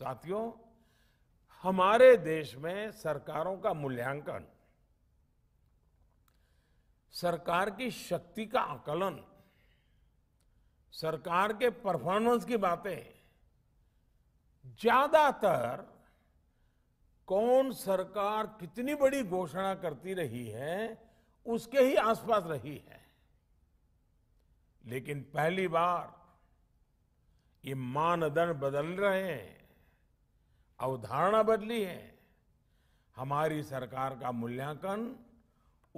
साथियों हमारे देश में सरकारों का मूल्यांकन सरकार की शक्ति का आकलन सरकार के परफॉर्मेंस की बातें ज्यादातर कौन सरकार कितनी बड़ी घोषणा करती रही है उसके ही आसपास रही है लेकिन पहली बार ये मानदंड बदल रहे हैं अवधारणा बदली है हमारी सरकार का मूल्यांकन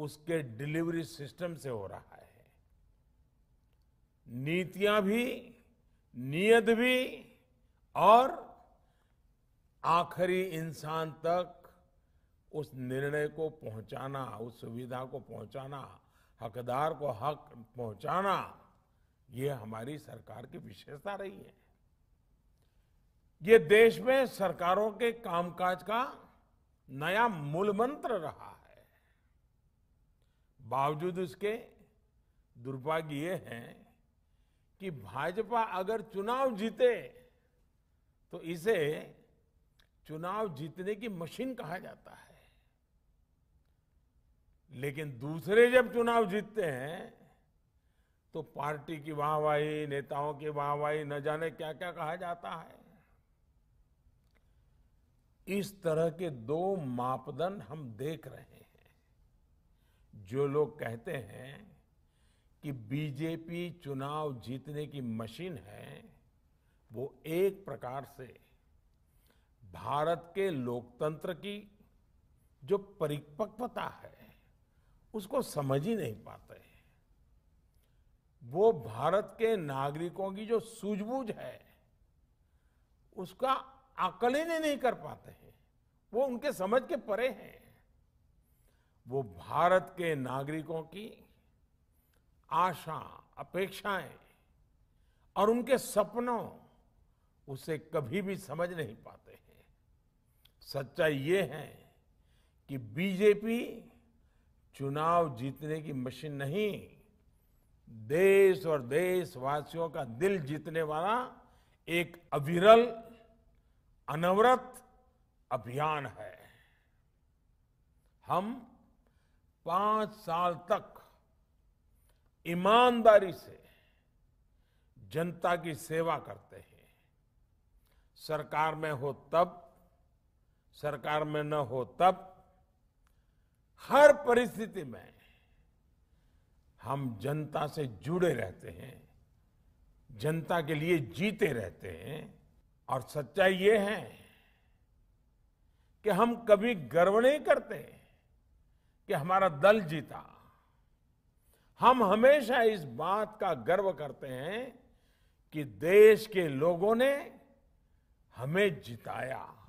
उसके डिलीवरी सिस्टम से हो रहा है नीतियां भी नियत भी और आखिरी इंसान तक उस निर्णय को पहुंचाना उस सुविधा को पहुंचाना हकदार को हक पहुंचाना ये हमारी सरकार की विशेषता रही है ये देश में सरकारों के कामकाज का नया मूल मंत्र रहा है बावजूद इसके दुर्भाग्य ये है कि भाजपा अगर चुनाव जीते तो इसे चुनाव जीतने की मशीन कहा जाता है लेकिन दूसरे जब चुनाव जीतते हैं तो पार्टी की वाहवाही नेताओं की वाहवाही न जाने क्या क्या कहा जाता है इस तरह के दो मापदंड हम देख रहे हैं जो लोग कहते हैं कि बीजेपी चुनाव जीतने की मशीन है वो एक प्रकार से भारत के लोकतंत्र की जो परिपक्वता है उसको समझ ही नहीं पाते वो भारत के नागरिकों की जो सूझबूझ है उसका आकलन ही नहीं कर पाते हैं वो उनके समझ के परे हैं वो भारत के नागरिकों की आशा अपेक्षाएं और उनके सपनों उसे कभी भी समझ नहीं पाते हैं सच्चाई ये है कि बीजेपी चुनाव जीतने की मशीन नहीं देश और देशवासियों का दिल जीतने वाला एक अविरल अनवरत अभियान है हम पांच साल तक ईमानदारी से जनता की सेवा करते हैं सरकार में हो तब सरकार में न हो तब हर परिस्थिति में हम जनता से जुड़े रहते हैं जनता के लिए जीते रहते हैं और सच्चाई ये है कि हम कभी गर्व नहीं करते कि हमारा दल जीता हम हमेशा इस बात का गर्व करते हैं कि देश के लोगों ने हमें जिताया